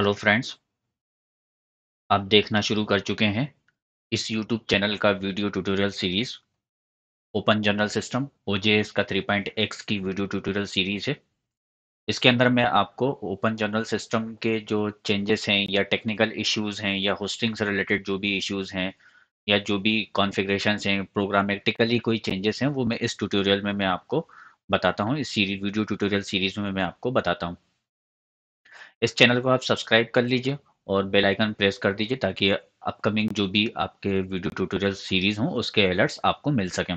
Hello friends आप देखना शुरू कर चुके हैं इस यूट्यूब चैनल का video tutorial series open journal system O का थ्री पॉइंट एक्स की वीडियो ट्यूटोरियल सीरीज़ है इसके अंदर मैं आपको ओपन जनरल सिस्टम के जो चेंजेस हैं या टेक्निकल इश्यूज हैं या होस्टिंग से रिलेटेड जो भी इश्यूज हैं या जो भी कॉन्फिग्रेशन हैं प्रोग्रामेटिकली कोई चेंजेस हैं वो मैं इस ट्यूटोरियल में मैं आपको बताता हूँ इस सीरीज वीडियो ट्यूटोरियल सीरीज़ में मैं आपको बताता हूँ इस चैनल को आप सब्सक्राइब कर लीजिए और बेल आइकन प्रेस कर दीजिए ताकि अपकमिंग जो भी आपके वीडियो ट्यूटोरियल सीरीज़ हों उसके अलर्ट्स आपको मिल सकें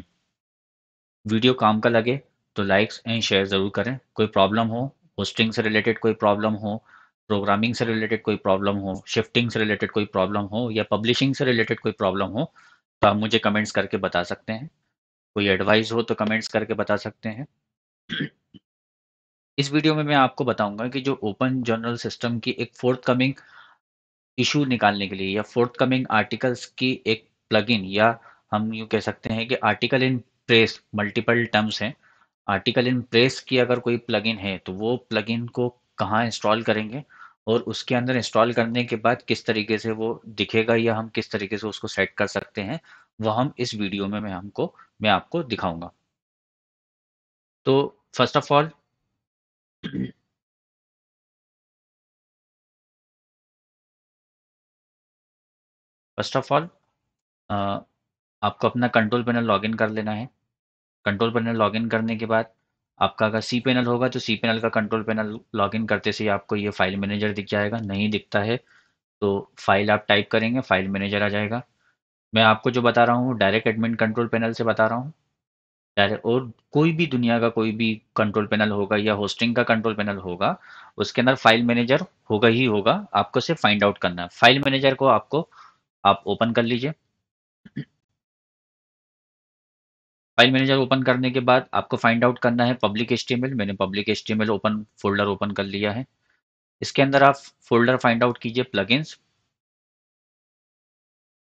वीडियो काम का लगे तो लाइक्स एंड शेयर ज़रूर करें कोई प्रॉब्लम हो होस्टिंग से रिलेटेड कोई प्रॉब्लम हो प्रोग्रामिंग से रिलेटेड कोई प्रॉब्लम हो शिफ्टिंग से रिलेटेड कोई प्रॉब्लम हो या पब्लिशिंग से रिलेटेड कोई प्रॉब्लम हो तो आप मुझे कमेंट्स करके बता सकते हैं कोई एडवाइस हो तो कमेंट्स करके बता सकते हैं इस वीडियो में मैं आपको बताऊंगा कि जो ओपन जर्नल सिस्टम की एक फोर्थ कमिंग इशू निकालने के लिए या फोर्थ कमिंग आर्टिकल्स की एक प्लगइन या हम यूँ कह सकते हैं कि article in press multiple terms हैं आर्टिकल इन प्रेस की अगर कोई प्लगइन है तो वो प्लगइन को कहाँ इंस्टॉल करेंगे और उसके अंदर इंस्टॉल करने के बाद किस तरीके से वो दिखेगा या हम किस तरीके से उसको सेट कर सकते हैं वह हम इस वीडियो में मैं हमको मैं आपको दिखाऊंगा तो first of all first of all आपको अपना कंट्रोल पैनल लॉगिन कर लेना है कंट्रोल पैनल लॉगिन करने के बाद आपका अगर सी पैनल होगा तो सी पैनल का कंट्रोल पैनल लॉगिन करते से आपको ये फाइल मैनेजर दिख जाएगा नहीं दिखता है तो फाइल आप टाइप करेंगे फाइल मैनेजर आ जाएगा मैं आपको जो बता रहा हूँ डायरेक्ट एडमिन कंट्रोल पैनल से बता रहा हूँ यार और कोई भी दुनिया का कोई भी कंट्रोल पैनल होगा या होस्टिंग का कंट्रोल पैनल होगा उसके अंदर फाइल मैनेजर होगा ही होगा आपको सिर्फ फाइंड आउट करना है फाइल मैनेजर को आपको आप ओपन कर लीजिए फाइल मैनेजर ओपन करने के बाद आपको फाइंड आउट करना है पब्लिक एच मैंने public H open folder open कर लिया है इसके अंदर आप फोल्डर फाइंड आउट कीजिए plugins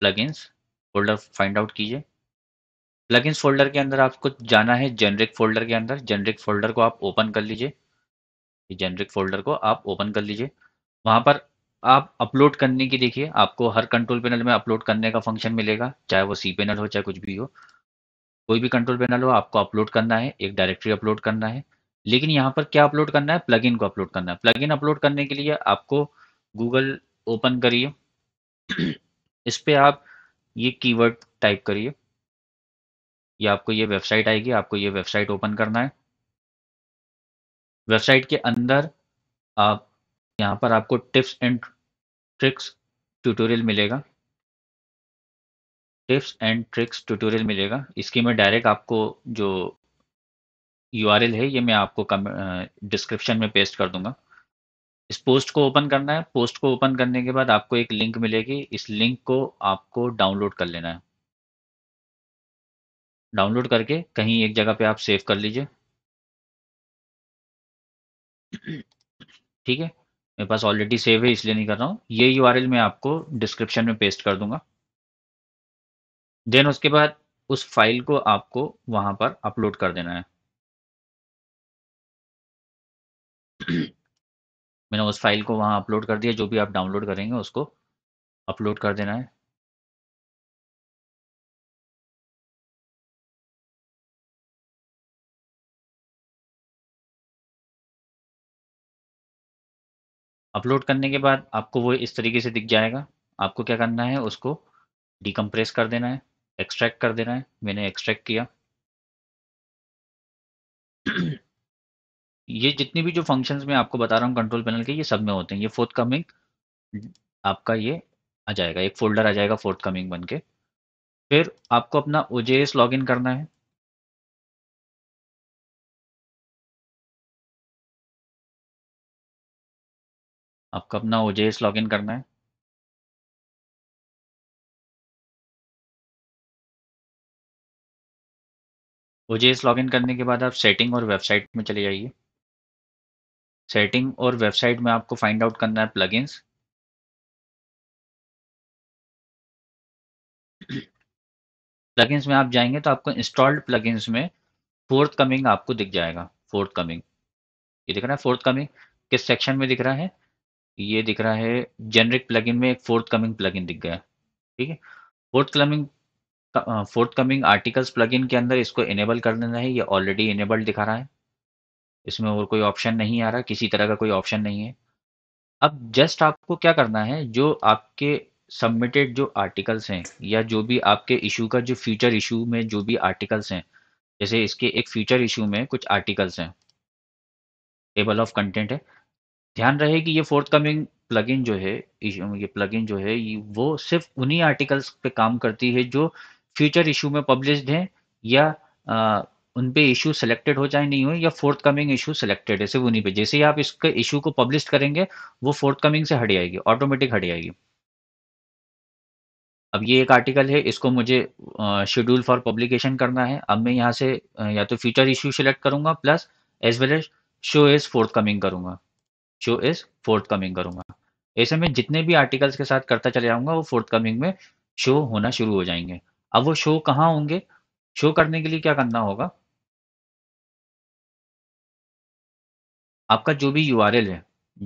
plugins folder find out कीजिए प्लगइन्स फोल्डर के अंदर आपको जाना है जेनरिक फोल्डर के अंदर जेनरिक फोल्डर को आप ओपन कर लीजिए जेनरिक फोल्डर को आप ओपन कर लीजिए वहाँ पर आप अपलोड करने की देखिए आपको हर कंट्रोल पैनल में अपलोड करने का फंक्शन मिलेगा चाहे वो सी पैनल हो चाहे कुछ भी हो कोई भी कंट्रोल पैनल हो आपको अपलोड करना है एक डायरेक्टरी अपलोड करना है लेकिन यहाँ पर क्या अपलोड करना है प्लगइन को अपलोड करना है प्लगइन अपलोड करने के लिए आपको गूगल ओपन करिए इस पर आप ये कीवर्ड टाइप करिए ये आपको ये वेबसाइट आएगी आपको ये वेबसाइट ओपन करना है वेबसाइट के अंदर आप यहाँ पर आपको टिप्स एंड ट्रिक्स ट्यूटोरियल मिलेगा टिप्स एंड ट्रिक्स ट्यूटोरियल मिलेगा इसकी मैं डायरेक्ट आपको जो यू है ये मैं आपको डिस्क्रिप्शन में पेस्ट कर दूंगा इस पोस्ट को ओपन करना है पोस्ट को ओपन करने के बाद आपको एक लिंक मिलेगी इस लिंक को आपको डाउनलोड कर लेना है डाउनलोड करके कहीं एक जगह पे आप सेव कर लीजिए ठीक है मेरे पास ऑलरेडी सेव है इसलिए नहीं कर रहा हूँ ये यू आर मैं आपको डिस्क्रिप्शन में पेस्ट कर दूंगा देन उसके बाद उस फाइल को आपको वहां पर अपलोड कर देना है मैंने उस फाइल को वहाँ अपलोड कर दिया जो भी आप डाउनलोड करेंगे उसको अपलोड कर देना है अपलोड करने के बाद आपको वो इस तरीके से दिख जाएगा आपको क्या करना है उसको डिकम्प्रेस कर देना है एक्सट्रैक्ट कर देना है मैंने एक्सट्रैक्ट किया ये जितनी भी जो फंक्शंस मैं आपको बता रहा हूँ कंट्रोल पैनल के ये सब में होते हैं ये फोर्थ कमिंग आपका ये आ जाएगा एक फोल्डर आ जाएगा फोर्थ कमिंग बन के फिर आपको अपना ओ जे करना है आपको अपना ओजेएस लॉगिन करना है ओजेएस लॉगिन करने के बाद आप सेटिंग और वेबसाइट में चले जाइए सेटिंग और वेबसाइट में आपको फाइंड आउट करना है प्लगइन्स प्लगइन्स में आप जाएंगे तो आपको इंस्टॉल्ड प्लगइन्स में फोर्थ कमिंग आपको दिख जाएगा फोर्थ कमिंग ये दिख रहा है फोर्थ कमिंग किस सेक्शन में दिख रहा है ये दिख रहा है जेनरिक प्लगइन में एक फोर्थ कमिंग प्लगइन दिख गया ठीक है forthcoming forthcoming articles plugin के अंदर इसको इनेबल कर देना है ये ऑलरेडी इनेबल्ड दिखा रहा है इसमें और कोई ऑप्शन नहीं आ रहा किसी तरह का कोई ऑप्शन नहीं है अब जस्ट आपको क्या करना है जो आपके सबमिटेड जो आर्टिकल्स हैं या जो भी आपके इशू का जो फ्यूचर इशू में जो भी आर्टिकल्स हैं जैसे इसके एक फ्यूचर इशू में कुछ आर्टिकल्स हैं टेबल ऑफ कंटेंट है ध्यान रहे कि ये फोर्थ कमिंग प्लगइन जो है ये प्लगइन जो है वो सिर्फ उन्हीं आर्टिकल्स पे काम करती है जो फ्यूचर इशू में पब्लिश्ड हैं या आ, उन पे इशू सिलेक्टेड हो चाहे नहीं हो या फोर्थ कमिंग इशू सिलेक्टेड है सिर्फ उन्हीं पे जैसे ही आप इसके इशू को पब्लिश करेंगे वो फोर्थ कमिंग से हट जाएगी ऑटोमेटिक हट जाएगी अब ये एक आर्टिकल है इसको मुझे शेड्यूल फॉर पब्लिकेशन करना है अब मैं यहाँ से या तो फ्यूचर इशू सिलेक्ट करूंगा plus as well as show as forthcoming करूंगा जो इज फोर्थ कमिंग करूंगा ऐसे में जितने भी आर्टिकल्स के साथ करता चले जाऊंगा वो फोर्थ कमिंग में शो होना शुरू हो जाएंगे अब वो शो कहाँ होंगे शो करने के लिए क्या करना होगा आपका जो भी यू है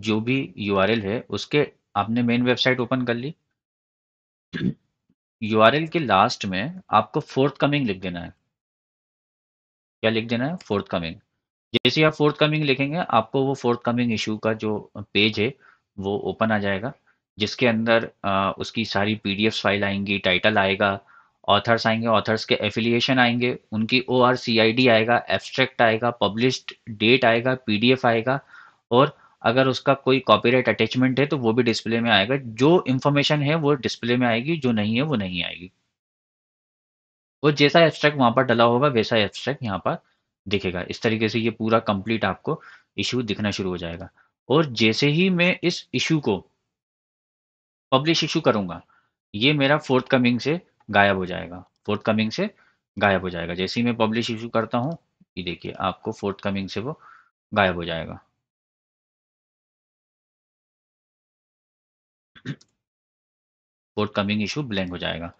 जो भी यू है उसके आपने मेन वेबसाइट ओपन कर ली यू के लास्ट में आपको फोर्थ कमिंग लिख देना है क्या लिख देना है फोर्थ कमिंग जैसे आप फोर्थ कमिंग लिखेंगे, आपको वो फोर्थ कमिंग इशू का जो पेज है, वो ओपन आ जाएगा, जिसके अंदर आ, उसकी सारी पी फाइल आएंगी टाइटल आएगा, ऑथर्स आएंगे ऑथर्स के एफ़िलिएशन आएंगे उनकी O R C I D आएगा, एब्स्ट्रैक्ट आएगा, पब्लिश्ड डेट आएगा, पीडीएफ आएगा और अगर उसका कोई कॉपीराइट अटैचमेंट है, तो वो भी डिस्प्ले में आएगा। जो इन्फॉर्मेशन है, वो डिस्प्ले में आएगी, जो नहीं है, वो नहीं आएगी। और जैसा एब्स्ट्रैक्ट वहाँ पर डला होगा, वैसा एब्स्ट्रैक्ट यहाँ पर दिखेगा इस तरीके से ये पूरा कंप्लीट आपको इशू दिखना शुरू हो जाएगा और जैसे ही मैं इस इशू को पब्लिश इशू करूंगा ये मेरा फोर्थ कमिंग से गायब हो जाएगा फोर्थ कमिंग से गायब हो जाएगा जैसे ही मैं पब्लिश इशू करता हूँ ये देखिए आपको फोर्थ कमिंग से वो गायब हो जाएगा फोर्थ कमिंग इशू ब्लैंक हो जाएगा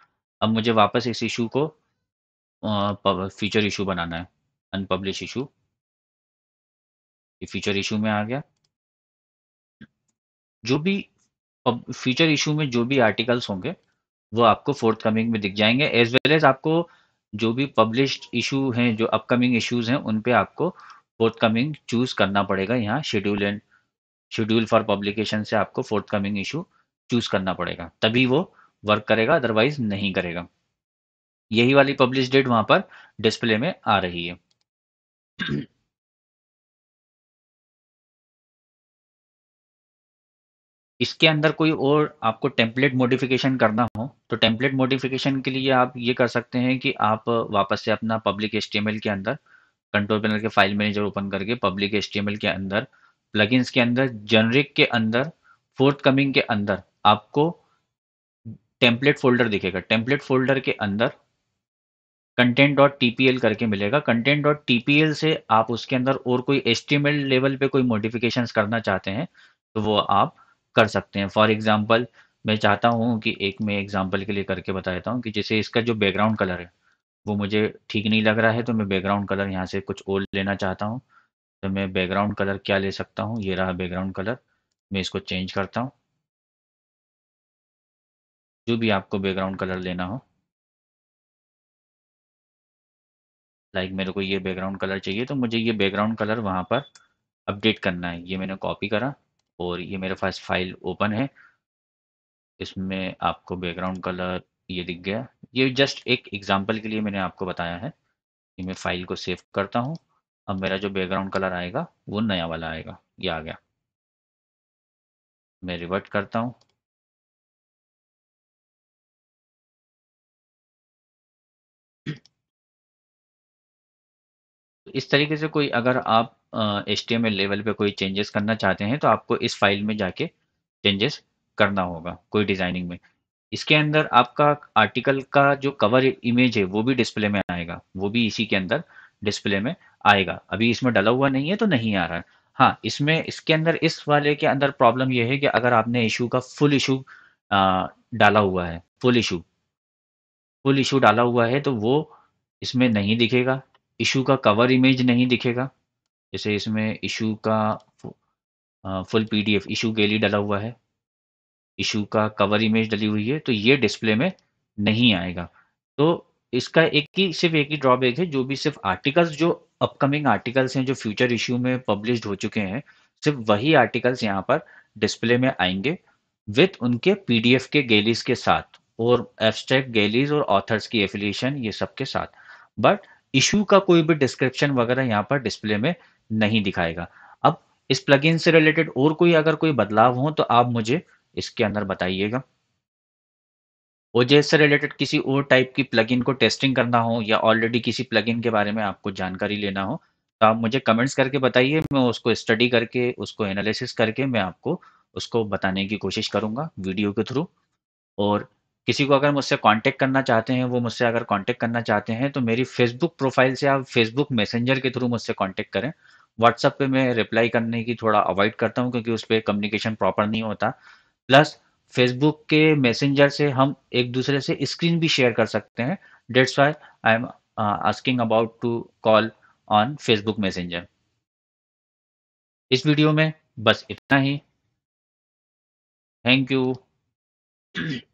अब मुझे वापस इस इशू को फीचर इशू बनाना है अनपब्लिश इशू ये फीचर इशू में आ गया जो भी फीचर इशू में जो भी आर्टिकल्स होंगे वो आपको फोर्थ कमिंग में दिख जाएंगे एज वेल एज आपको जो भी पब्लिश्ड इशू हैं जो अपकमिंग इशूज हैं उन पे आपको फोर्थ कमिंग चूज करना पड़ेगा यहाँ schedule and schedule for publication से आपको फोर्थ कमिंग इशू चूज करना पड़ेगा तभी वो वर्क करेगा अदरवाइज नहीं करेगा यही वाली पब्लिश डेट वहां पर डिस्प्ले में आ रही है इसके अंदर कोई और आपको टेम्पलेट मॉडिफिकेशन करना हो तो टेम्पलेट मॉडिफिकेशन के लिए आप ये कर सकते हैं कि आप वापस से अपना पब्लिक एस के अंदर कंट्रोल पैनल के फाइल मैनेजर ओपन करके पब्लिक एस के अंदर प्लगइन्स के अंदर जनरिक के अंदर फोर्थ कमिंग के अंदर आपको टेम्पलेट फोल्डर दिखेगा टेम्पलेट फोल्डर के अंदर कंटेंट डॉट टी करके मिलेगा कंटेंट डॉट टी से आप उसके अंदर और कोई एस्टिमेट लेवल पे कोई मॉडिफिकेशन करना चाहते हैं तो वो आप कर सकते हैं फॉर एग्जाम्पल मैं चाहता हूँ कि एक मैं एग्जाम्पल के लिए करके बता देता हूँ कि जैसे इसका जो बैकग्राउंड कलर है वो मुझे ठीक नहीं लग रहा है तो मैं बैकग्राउंड कलर यहाँ से कुछ और लेना चाहता हूँ तो मैं बैकग्राउंड कलर क्या ले सकता हूँ ये रहा बैकग्राउंड कलर मैं इसको चेंज करता हूँ जो भी आपको बैकग्राउंड कलर लेना हो लाइक मेरे को ये बैकग्राउंड कलर चाहिए तो मुझे ये बैकग्राउंड कलर वहाँ पर अपडेट करना है ये मैंने कॉपी करा और ये मेरे पास फाइल ओपन है इसमें आपको बैकग्राउंड कलर ये दिख गया ये जस्ट एक एग्जांपल के लिए मैंने आपको बताया है कि मैं फाइल को सेव करता हूँ अब मेरा जो बैकग्राउंड कलर आएगा वो नया वाला आएगा ये आ गया मैं रिवर्ट करता हूँ इस तरीके से कोई अगर आप एच टी लेवल पे कोई चेंजेस करना चाहते हैं तो आपको इस फाइल में जाके चेंजेस करना होगा कोई डिज़ाइनिंग में इसके अंदर आपका आर्टिकल का जो कवर इमेज है वो भी डिस्प्ले में आएगा वो भी इसी के अंदर डिस्प्ले में आएगा अभी इसमें डला हुआ नहीं है तो नहीं आ रहा है हाँ इसमें इसके अंदर इस वाले के अंदर प्रॉब्लम यह है कि अगर आपने इशू का फुल इशू डाला हुआ है फुल इशू फुल इशू डाला हुआ है तो वो इसमें नहीं दिखेगा इशू का कवर इमेज नहीं दिखेगा जैसे इसमें इशू का फुल पीडीएफ इशू के लिए डला हुआ है इशू का कवर इमेज डली हुई है तो ये डिस्प्ले में नहीं आएगा तो इसका एक ही सिर्फ एक ही ड्रॉबैक है जो भी सिर्फ आर्टिकल्स जो अपकमिंग आर्टिकल्स हैं जो फ्यूचर इशू में पब्लिश हो चुके हैं सिर्फ वही आर्टिकल्स यहाँ पर डिस्प्ले में आएंगे विथ उनके पीडीएफ के गैलीज के साथ और एब्स्ट्रैक्ट गैलीज और ऑथर्स की एफिलिएशन ये सब के साथ बट इशू का कोई भी डिस्क्रिप्शन वगैरह यहाँ पर डिस्प्ले में नहीं दिखाएगा अब इस प्लगइन से रिलेटेड और कोई अगर कोई बदलाव हो तो आप मुझे इसके अंदर बताइएगा ओजेएस से रिलेटेड किसी और टाइप की प्लगइन को टेस्टिंग करना हो या ऑलरेडी किसी प्लगइन के बारे में आपको जानकारी लेना हो तो आप मुझे कमेंट्स करके बताइए मैं उसको स्टडी करके उसको एनालिसिस करके मैं आपको उसको बताने की कोशिश करूंगा वीडियो के थ्रू और किसी को अगर मुझसे कांटेक्ट करना चाहते हैं वो मुझसे अगर कांटेक्ट करना चाहते हैं तो मेरी फेसबुक प्रोफाइल से आप फेसबुक मैसेंजर के थ्रू मुझसे कांटेक्ट करें व्हाट्सअप पे मैं रिप्लाई करने की थोड़ा अवॉइड करता हूँ क्योंकि उस पर कम्युनिकेशन प्रॉपर नहीं होता प्लस फेसबुक के मैसेंजर से हम एक दूसरे से स्क्रीन भी शेयर कर सकते हैं that's why I am asking about to call on Facebook Messenger इस वीडियो में बस इतना ही थैंक यू